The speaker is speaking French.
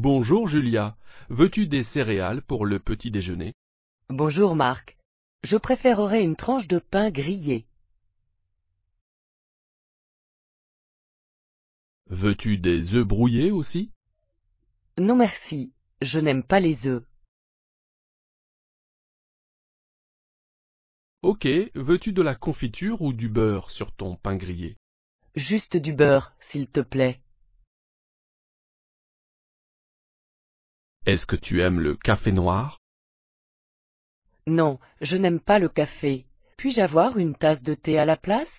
Bonjour Julia, veux-tu des céréales pour le petit déjeuner Bonjour Marc, je préférerais une tranche de pain grillé. Veux-tu des œufs brouillés aussi Non merci, je n'aime pas les œufs. Ok, veux-tu de la confiture ou du beurre sur ton pain grillé Juste du beurre, s'il te plaît. Est-ce que tu aimes le café noir Non, je n'aime pas le café. Puis-je avoir une tasse de thé à la place